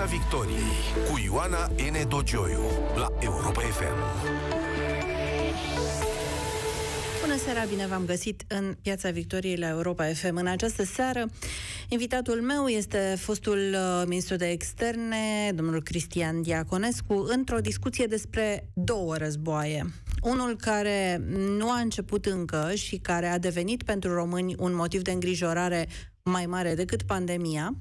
Piața Victoriei cu Ioana N. Dogioiu la Europa FM. Bună seara, bine v-am găsit în Piața Victoriei la Europa FM. În această seară, invitatul meu este fostul uh, ministru de externe, domnul Cristian Diaconescu, într-o discuție despre două războaie. Unul care nu a început încă și care a devenit pentru români un motiv de îngrijorare mai mare decât pandemia,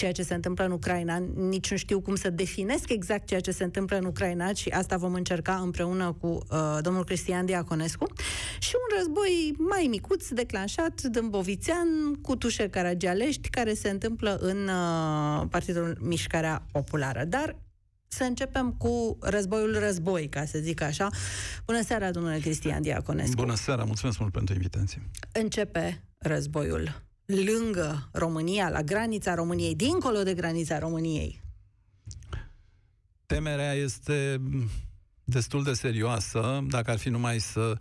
ceea ce se întâmplă în Ucraina, nici nu știu cum să definesc exact ceea ce se întâmplă în Ucraina și asta vom încerca împreună cu uh, domnul Cristian Diaconescu și un război mai micuț declanșat dâmbovițean cu tușe caragialești care se întâmplă în uh, Partidul Mișcarea Populară. Dar să începem cu războiul război, ca să zic așa. Bună seara, domnule Cristian Diaconescu. Bună seara, mulțumesc mult pentru invitație. Începe războiul lângă România, la granița României, dincolo de granița României? Temerea este destul de serioasă, dacă ar fi numai să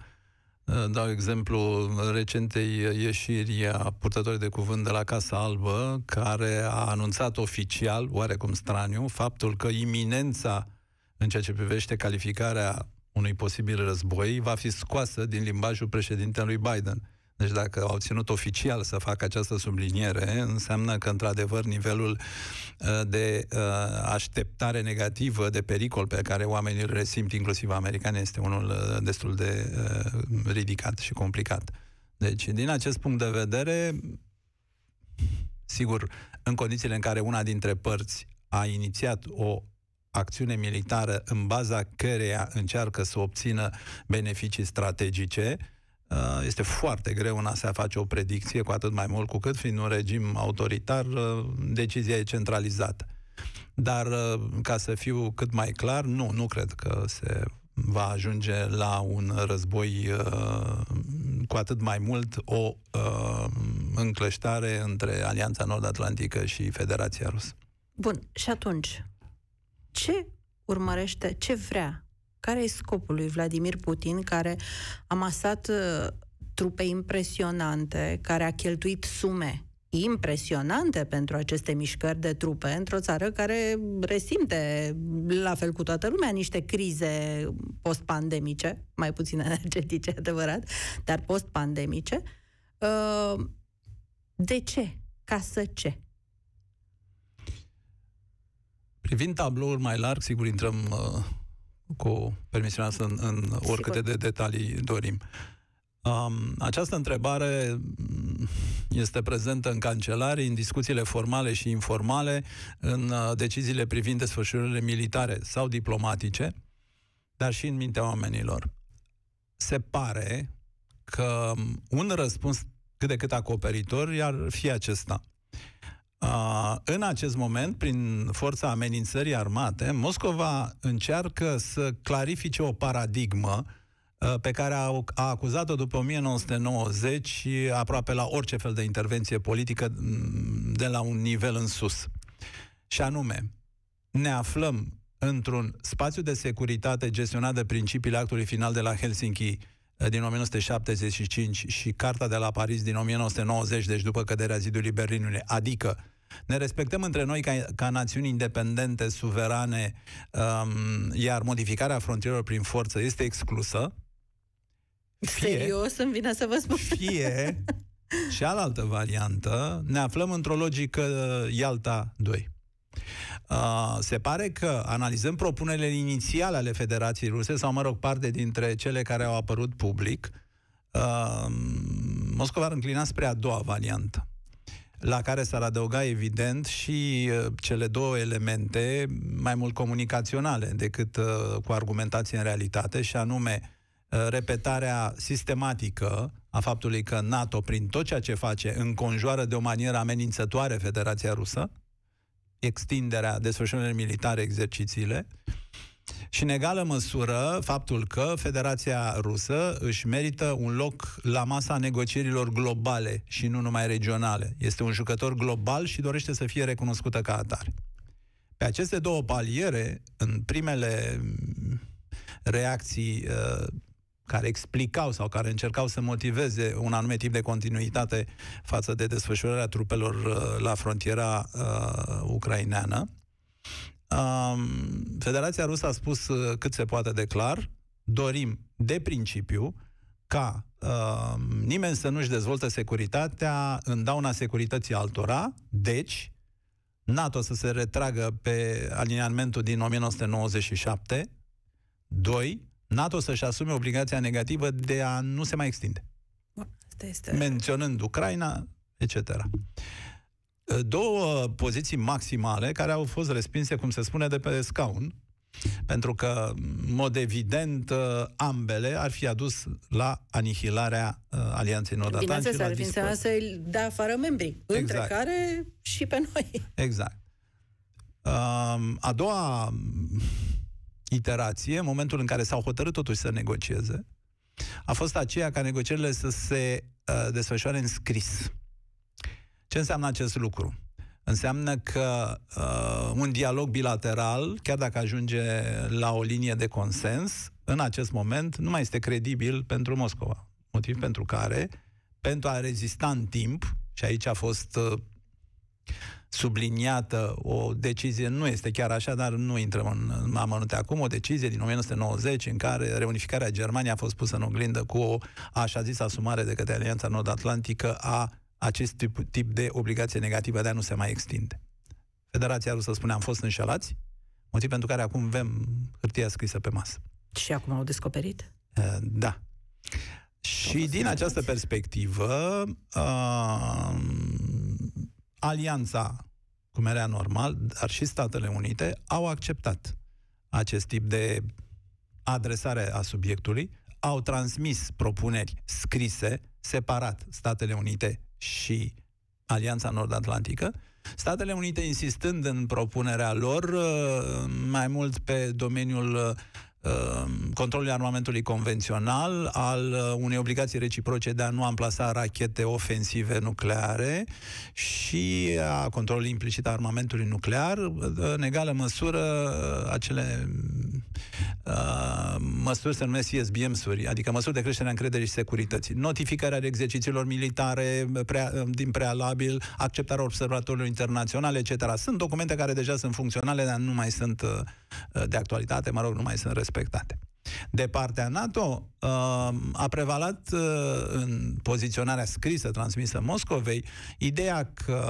uh, dau exemplu recentei ieșiri a purtătorii de cuvânt de la Casa Albă, care a anunțat oficial, oarecum straniu, faptul că iminența în ceea ce privește calificarea unui posibil război va fi scoasă din limbajul președintelui Biden. Deci dacă au ținut oficial să facă această subliniere, înseamnă că, într-adevăr, nivelul uh, de uh, așteptare negativă, de pericol pe care oamenii îl resimt, inclusiv americani, este unul uh, destul de ridicat și complicat. Deci, din acest punct de vedere, sigur, în condițiile în care una dintre părți a inițiat o acțiune militară în baza căreia încearcă să obțină beneficii strategice, Uh, este foarte greu în a se face o predicție, cu atât mai mult cu cât fiind un regim autoritar, uh, decizia e centralizată. Dar, uh, ca să fiu cât mai clar, nu, nu cred că se va ajunge la un război cu atât mai mult o încleștare între Alianța Nord-Atlantică și Federația Rusă. Bun, și atunci, ce urmărește, ce vrea care e scopul lui Vladimir Putin, care a masat uh, trupe impresionante, care a cheltuit sume impresionante pentru aceste mișcări de trupe într-o țară care resimte, la fel cu toată lumea, niște crize post-pandemice, mai puțin energetice, adevărat, dar post-pandemice. Uh, de ce? Ca să ce? Privind tabloul mai larg, sigur, intrăm uh cu permisiunea să în, în oricâte de detalii dorim. Um, această întrebare este prezentă în cancelarii, în discuțiile formale și informale, în uh, deciziile privind desfășurările militare sau diplomatice, dar și în mintea oamenilor. Se pare că um, un răspuns cât de cât acoperitor ar fi acesta. În acest moment, prin forța amenințării armate, Moscova încearcă să clarifice o paradigmă pe care a, acuzat-o după 1990 aproape la orice fel de intervenție politică de la un nivel în sus. Și anume, ne aflăm într-un spațiu de securitate gestionat de principiile actului final de la Helsinki, din 1975 și Carta de la Paris din 1990, deci după căderea zidului Berlinului. Adică ne respectăm între noi ca, ca națiuni independente, suverane, um, iar modificarea frontierelor prin forță este exclusă. Fie, Serios, îmi vine să vă spun. Fie și cealaltă variantă, ne aflăm într-o logică uh, Ialta 2. Uh, se pare că, analizând propunerile inițiale ale Federației Ruse, sau, mă rog, parte dintre cele care au apărut public, uh, Moscova ar înclina spre a doua variantă, la care s-ar adăuga, evident, și uh, cele două elemente mai mult comunicaționale decât uh, cu argumentație în realitate, și anume uh, repetarea sistematică a faptului că NATO, prin tot ceea ce face, înconjoară de o manieră amenințătoare Federația Rusă, extinderea, desfășurării militare, exercițiile, și în egală măsură faptul că Federația Rusă își merită un loc la masa negocierilor globale și nu numai regionale. Este un jucător global și dorește să fie recunoscută ca atare. Pe aceste două paliere, în primele reacții uh, care explicau sau care încercau să motiveze un anume tip de continuitate față de desfășurarea trupelor uh, la frontiera uh, ucraineană. Um, Federația Rusă a spus uh, cât se poate de clar, dorim de principiu ca uh, nimeni să nu-și dezvoltă securitatea în dauna securității altora, deci NATO să se retragă pe aliniamentul din 1997, 2. NATO să-și asume obligația negativă de a nu se mai extinde. Asta este... Menționând Ucraina, etc. Două poziții maximale care au fost respinse, cum se spune, de pe scaun, pentru că, în mod evident, ambele ar fi adus la anihilarea uh, Alianței Nord-Atlantice. Bineînțeles, ar fi înseamnă să dea afară membrii, exact. între care și pe noi. Exact. Um, a doua iterație, momentul în care s-au hotărât totuși să negocieze, a fost aceea ca negocierile să se uh, desfășoare în scris. Ce înseamnă acest lucru? Înseamnă că uh, un dialog bilateral, chiar dacă ajunge la o linie de consens, în acest moment nu mai este credibil pentru Moscova. Motiv pentru care, pentru a rezista în timp, și aici a fost uh, subliniată o decizie, nu este chiar așa, dar nu intrăm în amănunte acum, o decizie din 1990 în care reunificarea Germaniei a fost pusă în oglindă cu o așa zis asumare de către Alianța Nord-Atlantică a acest tip, tip de obligație negativă de a nu se mai extinde. Federația Rusă spune am fost înșelați, motiv pentru care acum avem hârtia scrisă pe masă. Și acum au descoperit? Da. Și din această perspectivă, uh, Alianța, cum era normal, dar și Statele Unite au acceptat acest tip de adresare a subiectului, au transmis propuneri scrise separat Statele Unite și Alianța Nord-Atlantică, Statele Unite insistând în propunerea lor uh, mai mult pe domeniul uh, Ehm, controlului armamentului convențional, al uh, unei obligații reciproce de a nu amplasa rachete ofensive nucleare și a controlului implicit a armamentului nuclear, uh, în egală măsură uh, acele măsuri se numesc CSBM-suri, adică măsuri de creștere a încrederii și securității. Notificarea de exercițiilor militare prea, din prealabil, acceptarea observatorilor internaționale, etc. Sunt documente care deja sunt funcționale, dar nu mai sunt uh, Uh, de actualitate, mă rog, nu mai sunt respectate. De partea NATO uh, a prevalat uh, în poziționarea scrisă transmisă Moscovei ideea că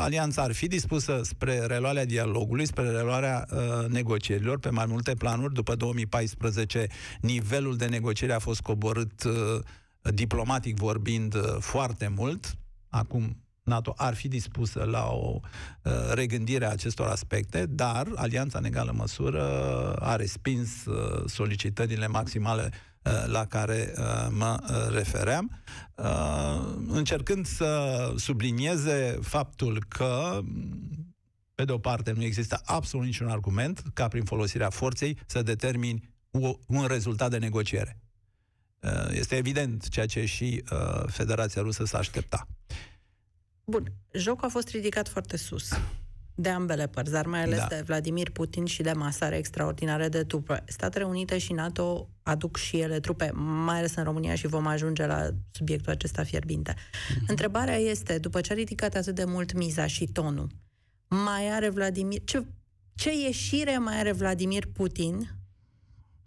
alianța ar fi dispusă spre reluarea dialogului, spre reluarea negocierilor pe mai multe planuri. După 2014, nivelul de negociere a fost coborât diplomatic vorbind foarte mult. Acum NATO ar fi dispusă la o uh, regândire a acestor aspecte, dar Alianța, în egală măsură, a respins uh, solicitările maximale uh, la care mă refeream, încercând să sublinieze faptul că pe de o parte, nu există absolut niciun argument ca prin folosirea forței să determini un rezultat de negociere. Este evident ceea ce și Federația Rusă s-a aștepta. Bun, jocul a fost ridicat foarte sus de ambele părți, dar mai ales da. de Vladimir Putin și de masare extraordinare de trupe. Statele Unite și NATO aduc și ele trupe, mai ales în România și vom ajunge la subiectul acesta fierbinte. Mm-hmm. Întrebarea este, după ce a ridicat atât de mult miza și tonul, mai are Vladimir... Ce, ce ieșire mai are Vladimir Putin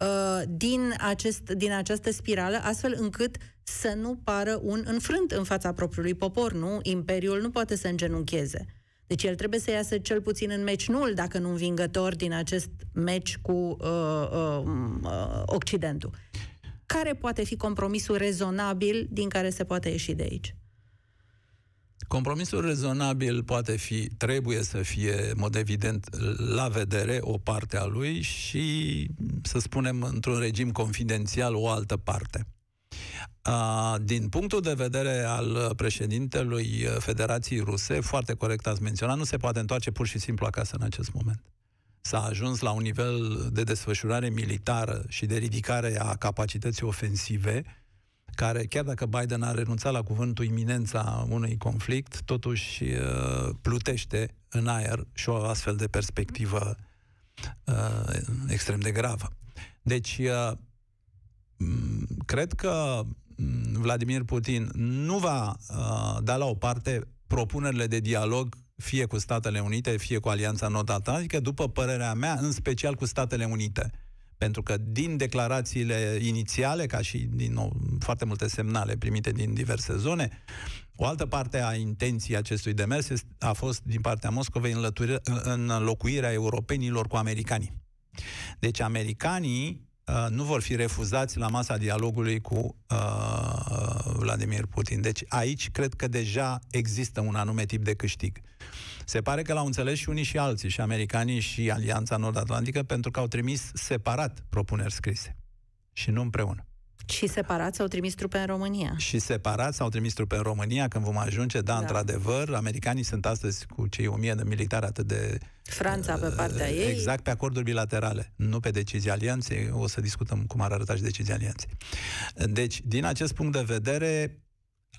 uh, din, acest, din această spirală, astfel încât să nu pară un înfrânt în fața propriului popor, nu? Imperiul nu poate să îngenuncheze. Deci el trebuie să iasă cel puțin în meci nul, dacă nu învingător, din acest meci cu uh, uh, uh, Occidentul. Care poate fi compromisul rezonabil din care se poate ieși de aici? Compromisul rezonabil poate fi, trebuie să fie, în mod evident, la vedere o parte a lui și, să spunem, într-un regim confidențial, o altă parte. Din punctul de vedere al președintelui Federației Ruse, foarte corect ați menționat, nu se poate întoarce pur și simplu acasă în acest moment. S-a ajuns la un nivel de desfășurare militară și de ridicare a capacității ofensive, care, chiar dacă Biden a renunțat la cuvântul iminența unui conflict, totuși uh, plutește în aer și o astfel de perspectivă uh, extrem de gravă. Deci, uh, Mm, cred că mm, Vladimir Putin nu va uh, da la o parte propunerile de dialog fie cu Statele Unite, fie cu Alianța Nord-Atlantică, după părerea mea, în special cu Statele Unite. Pentru că din declarațiile inițiale, ca și din nou, foarte multe semnale primite din diverse zone, o altă parte a intenției acestui demers a fost din partea Moscovei înlocuirea europenilor cu americanii. Deci americanii Uh, nu vor fi refuzați la masa dialogului cu uh, Vladimir Putin. Deci aici cred că deja există un anume tip de câștig. Se pare că l-au înțeles și unii și alții, și americanii și Alianța Nord-Atlantică, pentru că au trimis separat propuneri scrise și nu împreună. Și separați au trimis trupe în România. Și separați au trimis trupe în România când vom ajunge, da, da. într-adevăr, americanii sunt astăzi cu cei 1000 de militari atât de... Franța pe uh, partea ei. Exact, pe acorduri bilaterale, nu pe decizii alianței. O să discutăm cum ar arăta și decizia alianței. Deci, din acest punct de vedere,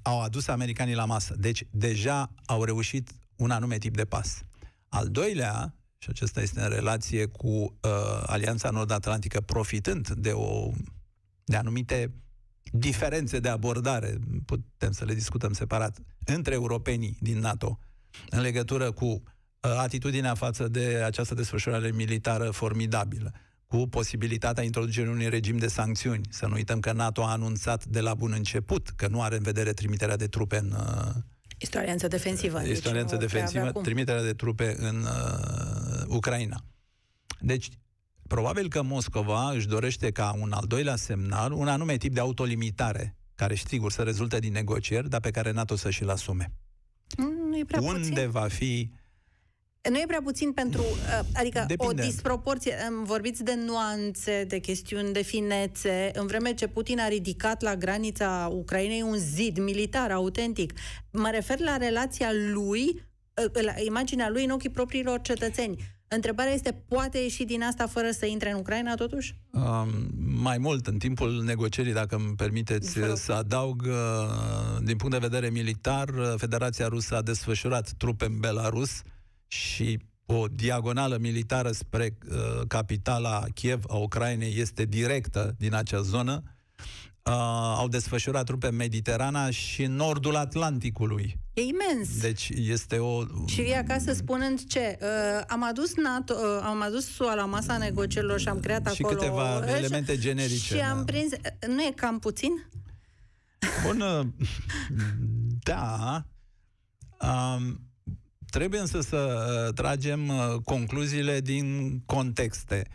au adus americanii la masă. Deci, deja au reușit un anume tip de pas. Al doilea, și acesta este în relație cu uh, Alianța Nord-Atlantică, profitând de o de anumite diferențe de abordare, putem să le discutăm separat, între europenii din NATO, în legătură cu uh, atitudinea față de această desfășurare militară formidabilă, cu posibilitatea introducerii unui regim de sancțiuni. Să nu uităm că NATO a anunțat de la bun început că nu are în vedere trimiterea de trupe în... alianță uh, defensivă. o alianță defensivă, deci, uh, trimiterea de trupe în uh, Ucraina. Deci, Probabil că Moscova își dorește ca un al doilea semnal, un anume tip de autolimitare, care sigur să rezulte din negocieri, dar pe care NATO să și-l asume. Nu mm, e prea Unde puțin. va fi nu e prea puțin pentru, uh, adică Depinde. o disproporție, um, vorbiți de nuanțe, de chestiuni de finețe, în vreme ce Putin a ridicat la granița Ucrainei un zid militar autentic. Mă refer la relația lui, uh, la imaginea lui în ochii propriilor cetățeni Întrebarea este, poate ieși din asta fără să intre în Ucraina, totuși? Uh, mai mult, în timpul negocierii, dacă îmi permiteți Vă să adaug, uh, din punct de vedere militar, uh, Federația Rusă a desfășurat trupe în Belarus și o diagonală militară spre uh, capitala Kiev a Ucrainei este directă din acea zonă. Uh, au desfășurat trupe în Mediterana și în nordul Atlanticului. E imens. Deci este o... Și vii acasă spunând ce? Uh, am adus NATO, uh, am adus SUA la masa negocierilor și am creat și acolo... Și câteva uh, elemente generice. Și da. am prins... Uh, nu e cam puțin? Bun. Uh, da. Um, trebuie însă să uh, tragem concluziile din contexte.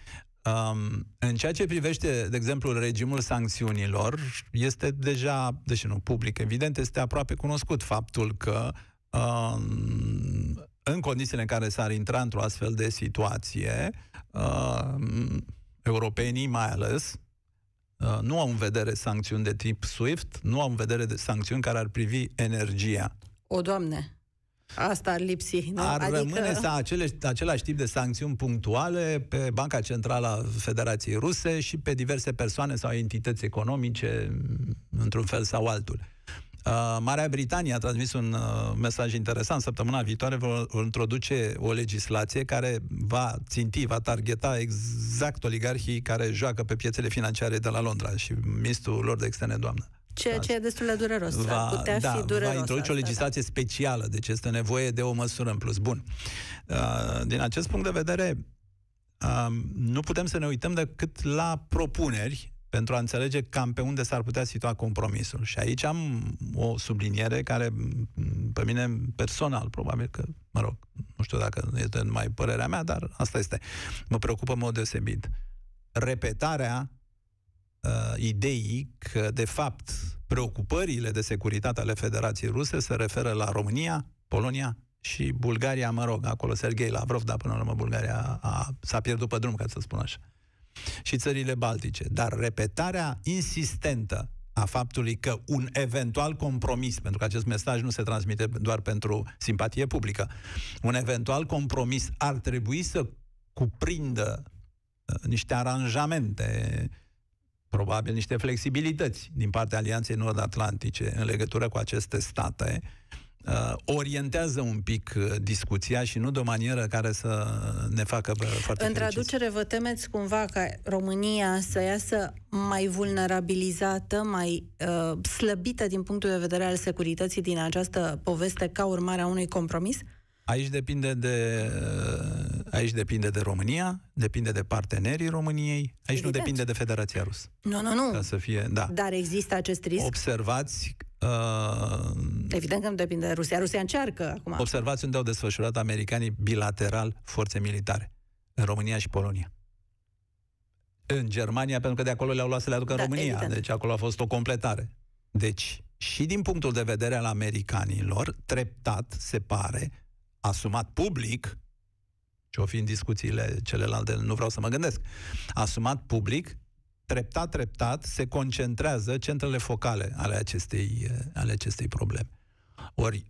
Um, în ceea ce privește, de exemplu, regimul sancțiunilor, este deja, deși nu public, evident, este aproape cunoscut faptul că um, în condițiile în care s-ar intra într-o astfel de situație, um, europenii mai ales uh, nu au în vedere sancțiuni de tip SWIFT, nu au în vedere de sancțiuni care ar privi energia. O, Doamne! Asta lipsi, nu? Ar adică... rămâne să acele, același tip de sancțiuni punctuale pe Banca Centrală a Federației Ruse și pe diverse persoane sau entități economice, într-un fel sau altul. Uh, Marea Britanie a transmis un uh, mesaj interesant. Săptămâna viitoare vor introduce o legislație care va ținti, va targeta exact oligarhii care joacă pe piețele financiare de la Londra și ministrul lor de externe, doamnă. Ceea ce e destul de dureros. Va, ar putea da, fi dureros. Va introduce asta, o da. legislație da. specială, deci este nevoie de o măsură în plus. Bun. Uh, din acest punct de vedere, um, nu putem să ne uităm decât la propuneri pentru a înțelege cam pe unde s-ar putea situa compromisul. Și aici am o subliniere care, mm, pe mine personal, probabil că, mă rog, nu știu dacă este numai părerea mea, dar asta este. Mă preocupă în mod deosebit. Repetarea uh, ideii că, de fapt, preocupările de securitate ale Federației Ruse se referă la România, Polonia și Bulgaria, mă rog, acolo Sergei Lavrov, dar până la urmă Bulgaria a, s-a pierdut pe drum, ca să spun așa, și țările baltice. Dar repetarea insistentă a faptului că un eventual compromis, pentru că acest mesaj nu se transmite doar pentru simpatie publică, un eventual compromis ar trebui să cuprindă uh, niște aranjamente probabil niște flexibilități din partea Alianței Nord-Atlantice în legătură cu aceste state, uh, orientează un pic uh, discuția și nu de o manieră care să ne facă foarte În traducere, vă temeți cumva ca România să iasă mai vulnerabilizată, mai uh, slăbită din punctul de vedere al securității din această poveste ca urmare a unui compromis? Uh, Aici depinde de uh, aici depinde de România, depinde de partenerii României, aici Evident. nu depinde de Federația Rusă. Nu, nu, nu. Ca să fie, da. Dar există acest risc. Observați Uh, Evident că nu depinde de Rusia. Rusia încearcă acum. Observați unde au desfășurat americanii bilateral forțe militare. În România și Polonia. În Germania, pentru că de acolo le-au luat să le aducă da, în România. Evident. Deci acolo a fost o completare. Deci, și din punctul de vedere al americanilor, treptat, se pare, asumat public, ce o fi în discuțiile celelalte, nu vreau să mă gândesc, asumat public, treptat, treptat, se concentrează centrele focale ale acestei, ale acestei probleme. Ori,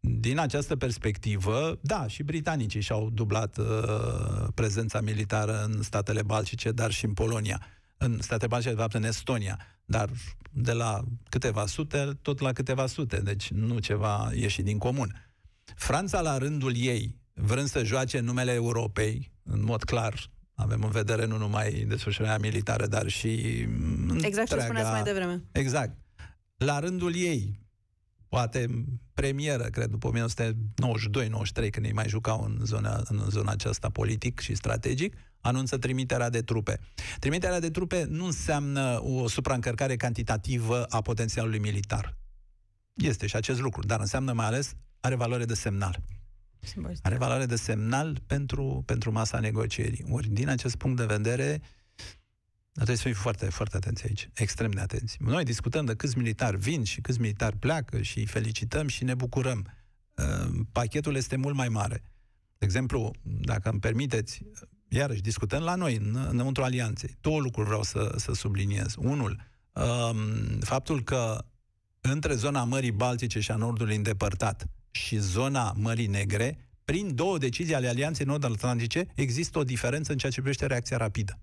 din această perspectivă, da, și britanicii și-au dublat uh, prezența militară în statele balcice, dar și în Polonia. În statele balcice, de fapt, în Estonia. Dar de la câteva sute, tot la câteva sute. Deci nu ceva ieșit din comun. Franța, la rândul ei, vrând să joace numele Europei, în mod clar, avem în vedere nu numai desfășurarea militară, dar și Exact întreaga... ce spuneați mai devreme. Exact. La rândul ei, poate premieră, cred, după 1992-93, când ei mai jucau în zona, în zona aceasta politic și strategic, anunță trimiterea de trupe. Trimiterea de trupe nu înseamnă o supraîncărcare cantitativă a potențialului militar. Este și acest lucru, dar înseamnă mai ales are valoare de semnal. Are valoare de semnal pentru, pentru masa negocierii. Ori, din acest punct de vedere, trebuie să fim foarte, foarte atenți aici, extrem de atenți. Noi discutăm de câți militari vin și câți militari pleacă și îi felicităm și ne bucurăm. Ă, pachetul este mult mai mare. De exemplu, dacă îmi permiteți, iarăși discutăm la noi, în, înăuntru alianței. Două lucruri vreau să, să subliniez. Unul, ă, faptul că între zona Mării Baltice și a Nordului îndepărtat, și zona Mării Negre, prin două decizii ale Alianței Nord-Atlantice, există o diferență în ceea ce privește reacția rapidă.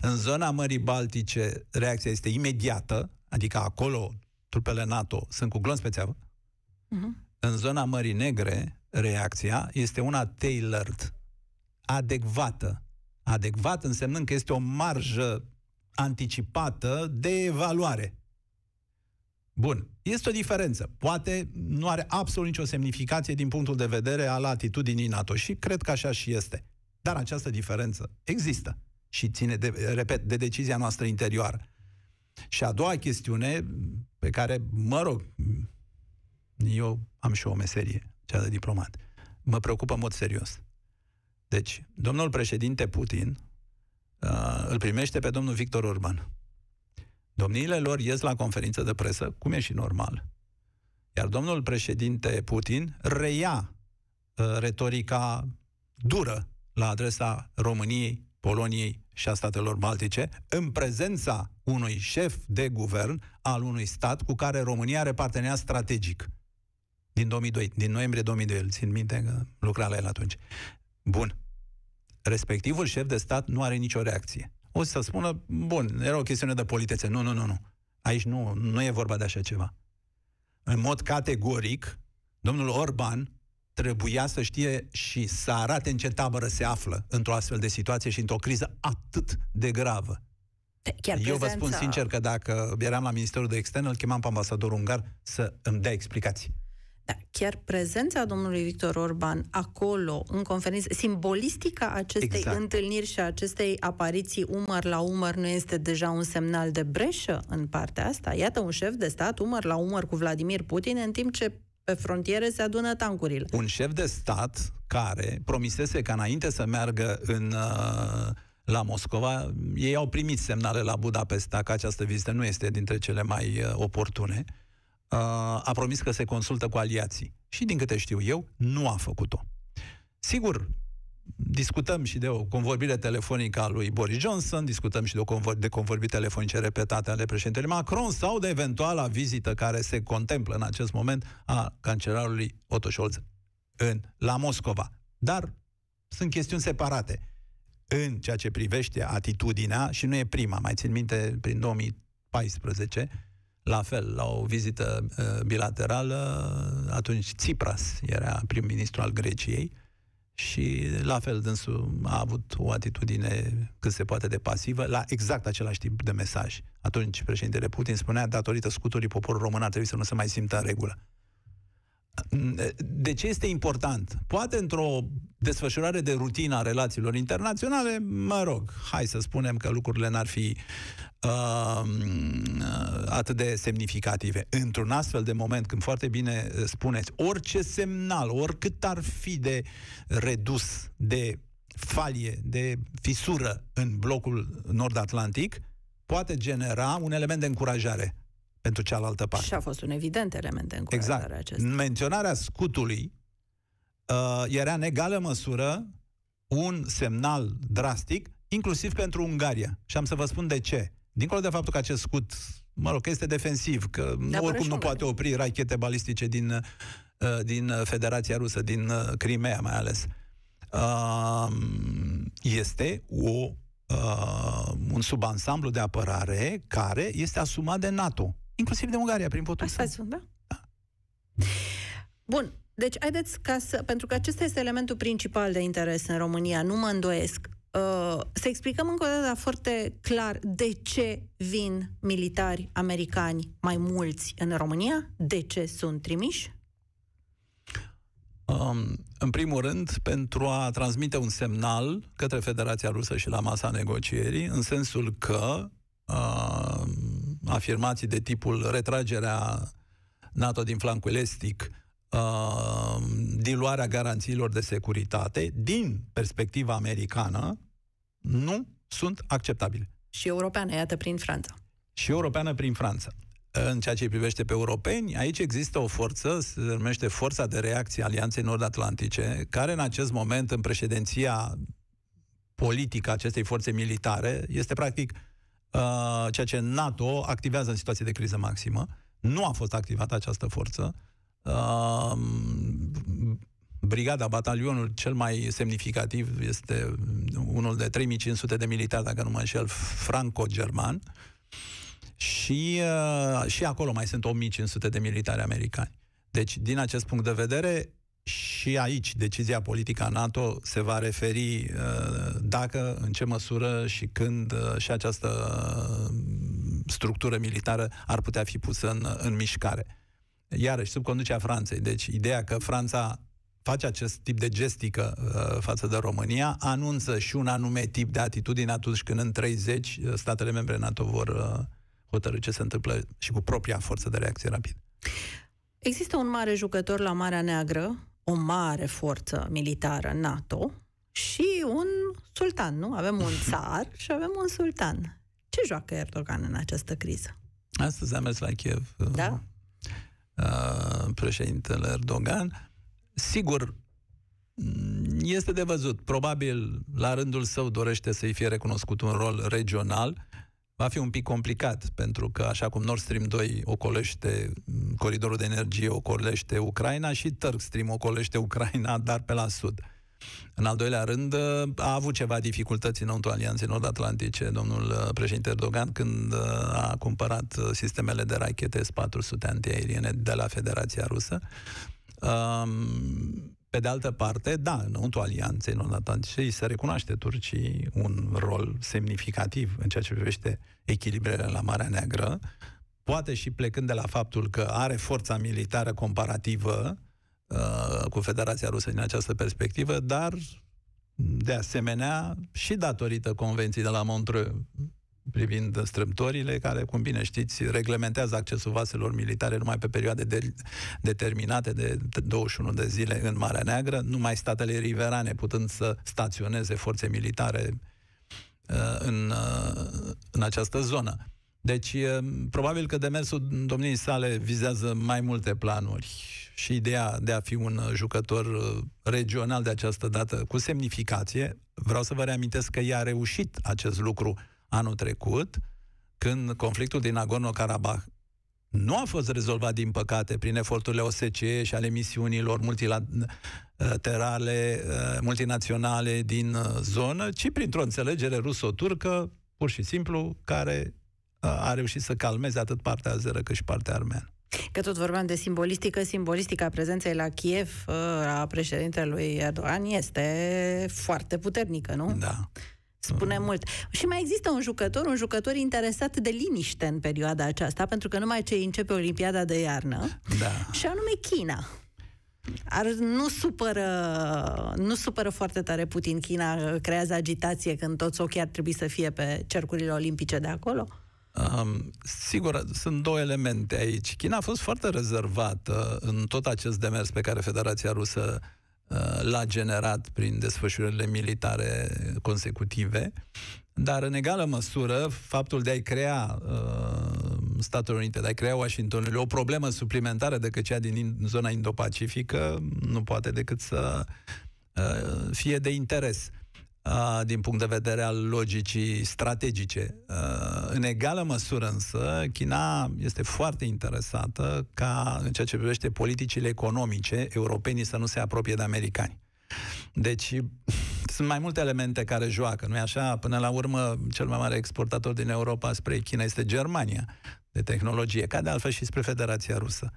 În zona Mării Baltice, reacția este imediată, adică acolo trupele NATO sunt cu glonț pe țeavă. Uh-huh. În zona Mării Negre, reacția este una tailored, adecvată. Adecvat însemnând că este o marjă anticipată de evaluare. Bun, este o diferență. Poate nu are absolut nicio semnificație din punctul de vedere al atitudinii NATO și cred că așa și este. Dar această diferență există și ține, de, repet, de decizia noastră interioară. Și a doua chestiune pe care, mă rog, eu am și o meserie, cea de diplomat, mă preocupă în mod serios. Deci, domnul președinte Putin uh, îl primește pe domnul Victor Orban Domniile lor ies la conferință de presă, cum e și normal. Iar domnul președinte Putin reia uh, retorica dură la adresa României, Poloniei și a statelor baltice, în prezența unui șef de guvern al unui stat cu care România are parteneriat strategic. Din 2002, din noiembrie 2002, îl țin minte că lucra la el atunci. Bun. Respectivul șef de stat nu are nicio reacție o să spună, bun, era o chestiune de politețe. Nu, nu, nu, nu. Aici nu, nu e vorba de așa ceva. În mod categoric, domnul Orban trebuia să știe și să arate în ce tabără se află într-o astfel de situație și într-o criză atât de gravă. Da, chiar prezența... Eu vă spun sincer că dacă eram la Ministerul de Externe, îl chemam pe ambasadorul ungar să îmi dea explicații. Da, chiar prezența domnului Victor Orban acolo, în conferință, simbolistica acestei exact. întâlniri și acestei apariții umăr la umăr nu este deja un semnal de breșă în partea asta? Iată un șef de stat umăr la umăr cu Vladimir Putin, în timp ce pe frontiere se adună tancurile. Un șef de stat care promisese că înainte să meargă în... Uh, la Moscova, ei au primit semnale la Budapesta că această vizită nu este dintre cele mai uh, oportune. Uh, a promis că se consultă cu aliații. Și din câte știu eu, nu a făcut-o. Sigur, discutăm și de o convorbire telefonică a lui Boris Johnson, discutăm și de, o convor- de convorbiri telefonice repetate ale președintelui Macron sau de eventuala vizită care se contemplă în acest moment a cancelarului Otto Scholz în, la Moscova. Dar sunt chestiuni separate în ceea ce privește atitudinea și nu e prima, mai țin minte prin 2014, la fel, la o vizită uh, bilaterală, atunci Tsipras era prim-ministru al Greciei și la fel dânsul a avut o atitudine cât se poate de pasivă la exact același tip de mesaj. Atunci președintele Putin spunea, datorită scuturii poporul român ar trebui să nu se mai simtă în regulă. De ce este important? Poate într-o desfășurare de rutină a relațiilor internaționale, mă rog, hai să spunem că lucrurile n-ar fi uh, atât de semnificative. Într-un astfel de moment, când foarte bine uh, spuneți, orice semnal, oricât ar fi de redus, de falie, de fisură în blocul nord-atlantic, poate genera un element de încurajare pentru cealaltă parte. Și a fost un evident element de încurajare exact. acesta. Menționarea scutului uh, era în egală măsură un semnal drastic, inclusiv pentru Ungaria. Și am să vă spun de ce dincolo de faptul că acest scut, mă rog, că este defensiv, că de da, oricum nu poate opri rachete balistice din, uh, din Federația Rusă, din uh, Crimea mai ales, um, este o, uh, un subansamblu de apărare care este asumat de NATO, inclusiv de Ungaria, prin votul Asta sunt, da? da. Bun, deci, haideți ca să. Pentru că acesta este elementul principal de interes în România, nu mă îndoiesc. Uh, să explicăm încă o dată foarte clar de ce vin militari americani mai mulți în România, de ce sunt trimiși? Um, în primul rând, pentru a transmite un semnal către Federația Rusă și la masa negocierii, în sensul că um, afirmații de tipul retragerea NATO din flancul estic Uh, diluarea garanțiilor de securitate, din perspectiva americană, nu sunt acceptabile. Și europeană, iată, prin Franța. Și europeană prin Franța. În ceea ce privește pe europeni, aici există o forță, se numește forța de reacție Alianței Nord-Atlantice, care în acest moment, în președinția politică acestei forțe militare, este practic uh, ceea ce NATO activează în situație de criză maximă. Nu a fost activată această forță brigada, batalionul cel mai semnificativ este unul de 3500 de militari, dacă nu mă înșel, franco-german. Și, uh, și acolo mai sunt 1500 de militari americani. Deci, din acest punct de vedere, și aici decizia politică a NATO se va referi uh, dacă, în ce măsură și când uh, și această uh, structură militară ar putea fi pusă în, în mișcare iarăși sub conducerea Franței. Deci ideea că Franța face acest tip de gestică uh, față de România, anunță și un anume tip de atitudine atunci când în 30 uh, statele membre NATO vor uh, hotărâ ce se întâmplă și cu propria forță de reacție rapidă. Există un mare jucător la Marea Neagră, o mare forță militară NATO și un sultan, nu? Avem un țar și avem un sultan. Ce joacă Erdogan în această criză? Astăzi am mers la Kiev. Uh, da? Uh, președintele Erdogan. Sigur, mm, este de văzut. Probabil, la rândul său, dorește să-i fie recunoscut un rol regional. Va fi un pic complicat, pentru că, așa cum Nord Stream 2 ocolește mm, coridorul de energie, ocolește Ucraina și Turk Stream ocolește Ucraina, dar pe la sud. În al doilea rând, a avut ceva dificultăți înăuntru Alianței Nord-Atlantice, domnul uh, președinte Erdogan, când uh, a cumpărat uh, sistemele de rachete S-400 antiaeriene de la Federația Rusă. Um, pe de altă parte, da, înăuntru alianței non-atlantice, îi se recunoaște Turcii un rol semnificativ în ceea ce privește echilibrele la Marea Neagră, poate și plecând de la faptul că are forța militară comparativă Uh, cu Federația Rusă din această perspectivă, dar de asemenea și datorită Convenției de la Montreux privind strâmtorile, care, cum bine știți, reglementează accesul vaselor militare numai pe perioade de, determinate de 21 de zile în Marea Neagră, numai statele riverane putând să staționeze forțe militare uh, în, uh, în această zonă. Deci, probabil că demersul domniei sale vizează mai multe planuri și ideea de a fi un uh, jucător uh, regional de această dată cu semnificație. Vreau să vă reamintesc că ea a reușit acest lucru anul trecut, când conflictul din Nagorno-Karabakh nu a fost rezolvat, din păcate, prin eforturile OSCE și ale misiunilor multilaterale, uh, multinaționale din zonă, ci printr-o înțelegere ruso-turcă, pur și simplu, care Uh, a reușit să calmeze atât partea azeră cât și partea armeană. Că tot vorbeam de simbolistică, simbolistica prezenței la Kiev uh, a președintelui Erdogan este foarte puternică, nu? Da spune uh. mult. Și mai există un jucător, un jucător interesat de liniște în perioada aceasta, pentru că numai ce începe Olimpiada de iarnă, da. și anume China. Ar, nu, supără, nu supără foarte tare Putin China, creează agitație când toți ochii ar trebui să fie pe cercurile olimpice de acolo? Um, sigur, sunt două elemente aici. China a fost foarte rezervată în tot acest demers pe care Federația Rusă uh, l-a generat prin desfășurările militare consecutive, dar în egală măsură, faptul de a-i crea uh, Statele Unite, de a i crea Washington, o problemă suplimentară decât cea din zona Indo-Pacifică, nu poate decât să uh, fie de interes. Uh, din punct de vedere al logicii strategice. Uh, în egală măsură însă, China este foarte interesată ca, în ceea ce privește politicile economice, europenii să nu se apropie de americani. Deci, sunt mai multe elemente care joacă, nu-i așa? Până la urmă, cel mai mare exportator din Europa spre China este Germania, de tehnologie, ca de altfel și spre Federația Rusă.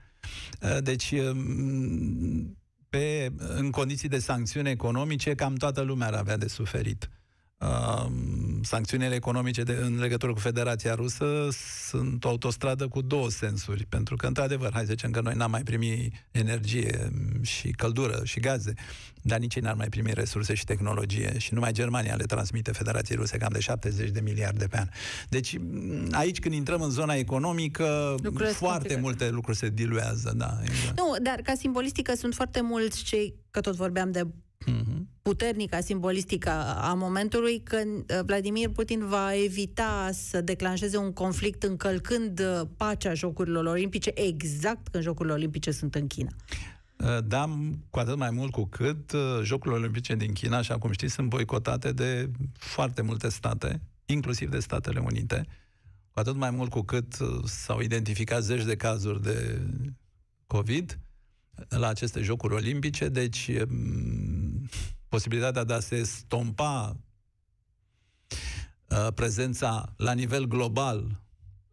Uh, deci, um, pe, în condiții de sancțiuni economice, cam toată lumea ar avea de suferit. Uh, sancțiunile economice de, în legătură cu Federația Rusă sunt o autostradă cu două sensuri, pentru că, într-adevăr, hai să zicem că noi n-am mai primit energie și căldură și gaze, dar nici ei n-ar mai primi resurse și tehnologie și numai Germania le transmite Federației Ruse cam de 70 de miliarde pe an. Deci, aici când intrăm în zona economică, Lucrurile foarte complicate. multe lucruri se diluează, da. Exact. Nu, dar ca simbolistică sunt foarte mulți cei, că tot vorbeam de Mm-hmm. puternică, simbolistică a momentului când uh, Vladimir Putin va evita să declanșeze un conflict încălcând uh, pacea Jocurilor Olimpice exact când Jocurile Olimpice sunt în China. Uh, da, cu atât mai mult cu cât Jocurile Olimpice din China, așa cum știți, sunt boicotate de foarte multe state, inclusiv de Statele Unite, cu atât mai mult cu cât s-au identificat zeci de cazuri de COVID la aceste Jocuri Olimpice, deci posibilitatea de a se stompa uh, prezența la nivel global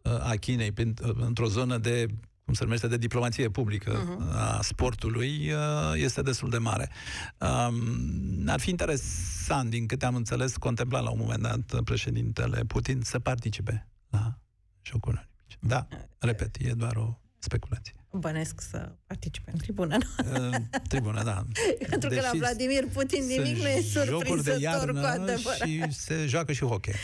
uh, a Chinei prin, uh, într-o zonă de cum se numește, de diplomație publică uh-huh. a sportului uh, este destul de mare. Um, Ar fi interesant, din câte am înțeles, contempla la un moment dat uh, președintele Putin să participe la Jocurile Olimpice. Da, uh, repet, e doar o speculații. Bănesc să participe în tribuna noastră. Tribuna, da. Pentru Deși că la Vladimir Putin nimic nu e surprinzător cu adevărat. și se joacă și hockey.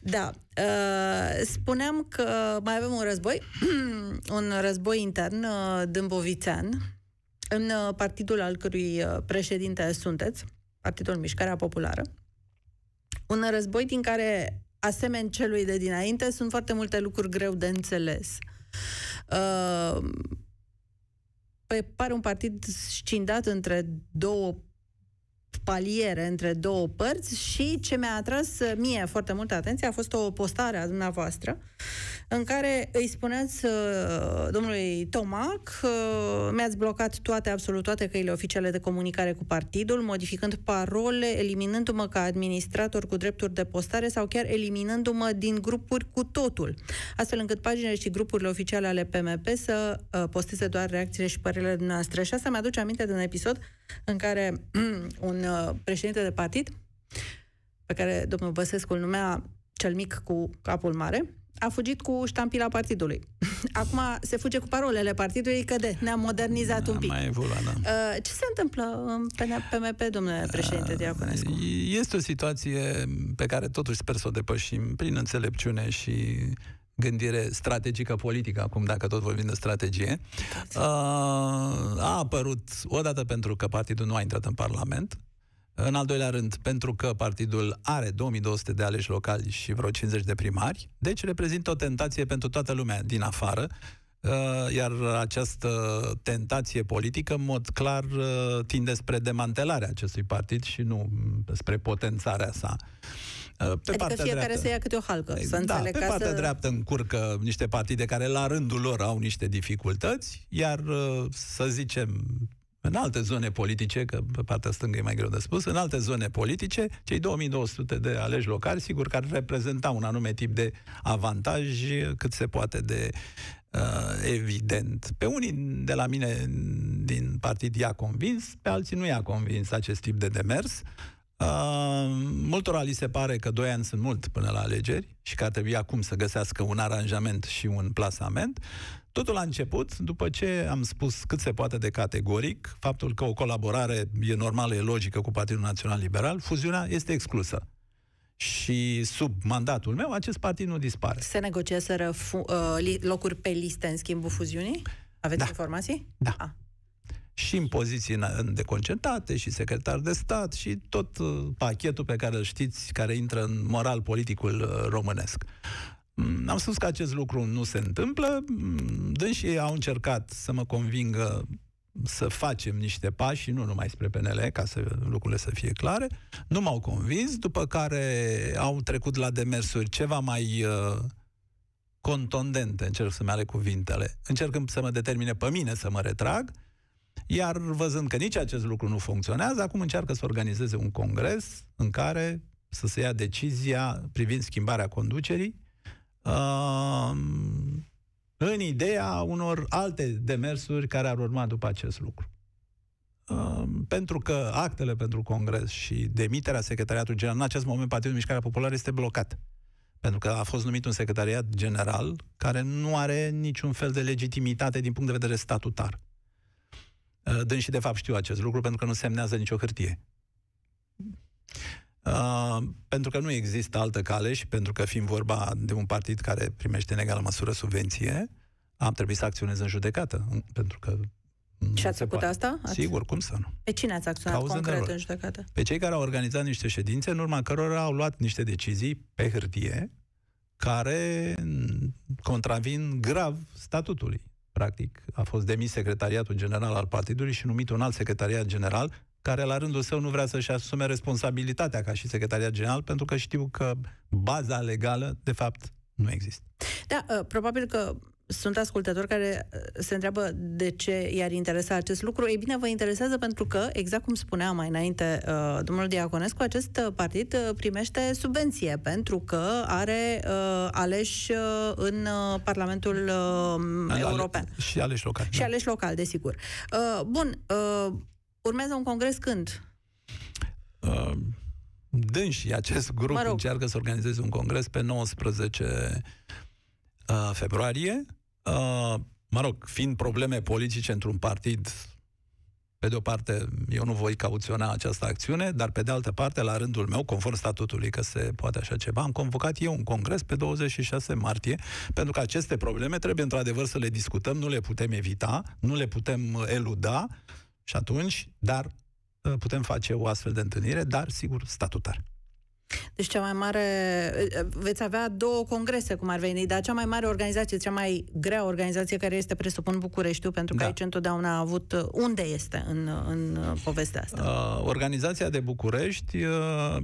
Da. Uh, spuneam că mai avem un război, un război intern uh, dâmbovițean, în uh, partidul al cărui președinte sunteți, Partidul Mișcarea Populară. Un război din care, asemeni celui de dinainte, sunt foarte multe lucruri greu de înțeles. Uh, Uh, pare un partid scindat între două paliere între două părți și ce mi-a atras eh, mie foarte multă atenție a fost o postare a dumneavoastră în care îi spuneați eh, domnului Tomac. Mi-ați blocat toate, absolut toate căile oficiale de comunicare cu partidul, modificând parole, eliminându-mă ca administrator cu drepturi de postare sau chiar eliminându-mă din grupuri cu totul, astfel încât paginile și grupurile oficiale ale PMP să uh, posteze doar reacțiile și părerile noastre. Și asta mi-aduce aminte de un episod în care un uh, președinte de partid, pe care domnul Băsescu îl numea cel mic cu capul mare, a fugit cu ștampila partidului. Acum se fuge cu parolele partidului că de, ne-am modernizat da, un pic. Mai evoluat, da. Uh, ce se întâmplă în PMP, domnule uh, președinte Diaconescu? Este o situație pe care totuși sper să o depășim prin înțelepciune și gândire strategică politică, acum dacă tot vorbim de strategie, da. uh, a apărut odată pentru că partidul nu a intrat în Parlament, în al doilea rând, pentru că partidul are 2200 de aleși locali și vreo 50 de primari, deci reprezintă o tentație pentru toată lumea din afară, uh, iar această tentație politică, în mod clar, uh, tinde spre demantelarea acestui partid și nu spre potențarea sa. Uh, pe adică fiecare dreaptă, să ia câte o halcă, să da, înțeleg. Pe partea să... dreaptă încurcă niște partide care la rândul lor au niște dificultăți, iar, să zicem, în alte zone politice, că pe partea stângă e mai greu de spus, în alte zone politice, cei 2200 de aleși locali, sigur că ar reprezenta un anume tip de avantaj cât se poate de uh, evident. Pe unii de la mine din partid i-a convins, pe alții nu i-a convins acest tip de demers. Uh, multora li se pare că doi ani sunt mult până la alegeri și că ar trebui acum să găsească un aranjament și un plasament. Uh, Totul a început după ce am spus cât se poate de categoric faptul că o colaborare e normală, e logică cu Partidul Național Liberal, fuziunea este exclusă. Și sub mandatul meu, acest partid nu dispare. Se negociaseră uh, locuri pe liste în schimbul fuziunii? Aveți da. informații? Da. A. Ah. Și în poziții deconcentrate și secretar de stat, și tot uh, pachetul pe care îl știți, care intră în moral politicul uh, românesc. Mm, am spus că acest lucru nu se întâmplă. Mm, dânsii au încercat să mă convingă să facem niște pași, nu numai spre PNL, ca să lucrurile să fie clare. Nu m-au convins, după care au trecut la demersuri ceva mai uh, contondente, încerc să-mi ale cuvintele, încercând să mă determine pe mine să mă retrag, iar văzând că nici acest lucru nu funcționează, acum încearcă să organizeze un congres în care să se ia decizia privind schimbarea conducerii uh, în ideea unor alte demersuri care ar urma după acest lucru. Uh, pentru că actele pentru Congres și demiterea secretariatului general, în acest moment Partidul Mișcarea Populară este blocat. Pentru că a fost numit un secretariat general care nu are niciun fel de legitimitate din punct de vedere statutar. Dân și de fapt știu acest lucru pentru că nu semnează nicio hârtie. Uh, pentru că nu există altă cale și pentru că fiind vorba de un partid care primește în egală măsură subvenție, am trebuit să acționez în judecată, pentru că și ați făcut asta? Ați... Sigur, cum să nu. Pe cine ați acționat Cauză concret în judecată? Pe cei care au organizat niște ședințe, în urma cărora au luat niște decizii pe hârtie, care contravin grav statutului. Practic, a fost demis secretariatul general al partidului și numit un alt secretariat general care la rândul său nu vrea să-și asume responsabilitatea ca și secretariat general, pentru că știu că baza legală, de fapt, nu există. Da, ă, probabil că sunt ascultători care ă, se întreabă de ce i-ar interesa acest lucru. Ei bine, vă interesează pentru că, exact cum spunea mai înainte ă, domnul Diaconescu, acest partid primește subvenție pentru că are uh, aleși în Parlamentul uh, Ale, European. Și aleși local. Și da. aleși local, desigur. Uh, bun, uh, Urmează un congres când? Uh, um, dânși, acest grup mă rog. încearcă să organizeze un congres pe 19 uh, februarie. Uh, mă rog, fiind probleme politice într-un partid, pe de o parte, eu nu voi cauționa această acțiune, dar pe de altă parte, la rândul meu, conform statutului că se poate așa ceva, am convocat eu un congres pe 26 martie, pentru că aceste probleme trebuie într-adevăr să le discutăm, nu le putem evita, nu le putem eluda și atunci, dar uh, putem face o astfel de întâlnire, dar sigur statutar. Deci cea mai mare, uh, uh, veți avea două congrese, cum ar veni, dar cea mai mare organizație, cea mai grea organizație care este, presupun, Bucureștiu, pentru că da. aici întotdeauna a avut, unde este în, în povestea asta? Uh, organizația de București uh,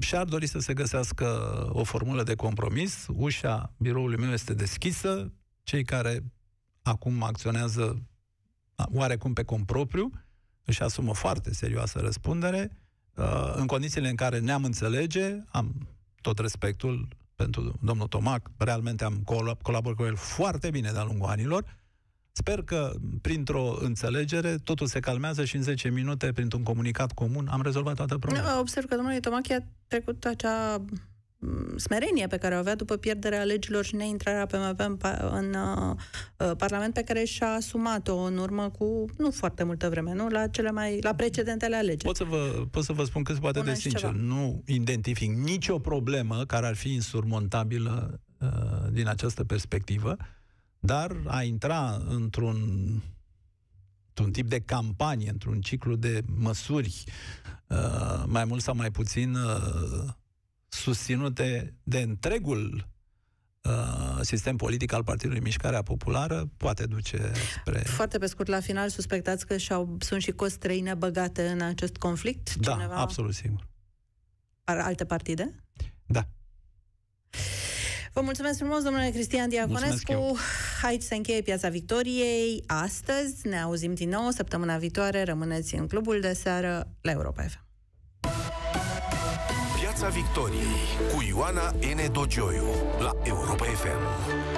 și-ar dori să se găsească o formulă de compromis. Ușa biroului meu este deschisă. Cei care acum acționează oarecum pe compropriu, își asumă foarte serioasă răspundere, uh, în condițiile în care ne-am înțelege, am tot respectul pentru domnul Tomac, realmente am colaborat cu el foarte bine de-a lungul anilor, Sper că, printr-o înțelegere, totul se calmează și în 10 minute, printr-un comunicat comun, am rezolvat toată problema. Uh, observ că domnul Tomac a trecut acea Mm, smerenie pe care o avea după pierderea legilor și neintrarea PMP în, în uh, uh, Parlament pe care și-a asumat-o în urmă cu nu foarte multă vreme, nu? La cele mai la precedentele alegeri. Pot să vă, pot să vă spun cât poate de sincer. Ceva. Nu identific nicio problemă care ar fi insurmontabilă uh, din această perspectivă, dar a intra într-un un tip de campanie, într-un ciclu de măsuri, uh, mai mult sau mai puțin uh, susținute de întregul uh, sistem politic al Partidului Mișcarea Populară poate duce spre... Foarte pe scurt, la final, suspectați că și-au, sunt și coți străine băgate în acest conflict? Da, Cineva... Da, absolut sigur. Ar, alte partide? Da. Vă mulțumesc frumos, domnule Cristian Diaconescu. Aici se încheie Piața Victoriei. Astăzi ne auzim din nou, săptămâna viitoare. Rămâneți în clubul de seară la Europa FM. Piața Victoriei cu Ioana N. Dogioiu la Europa FM.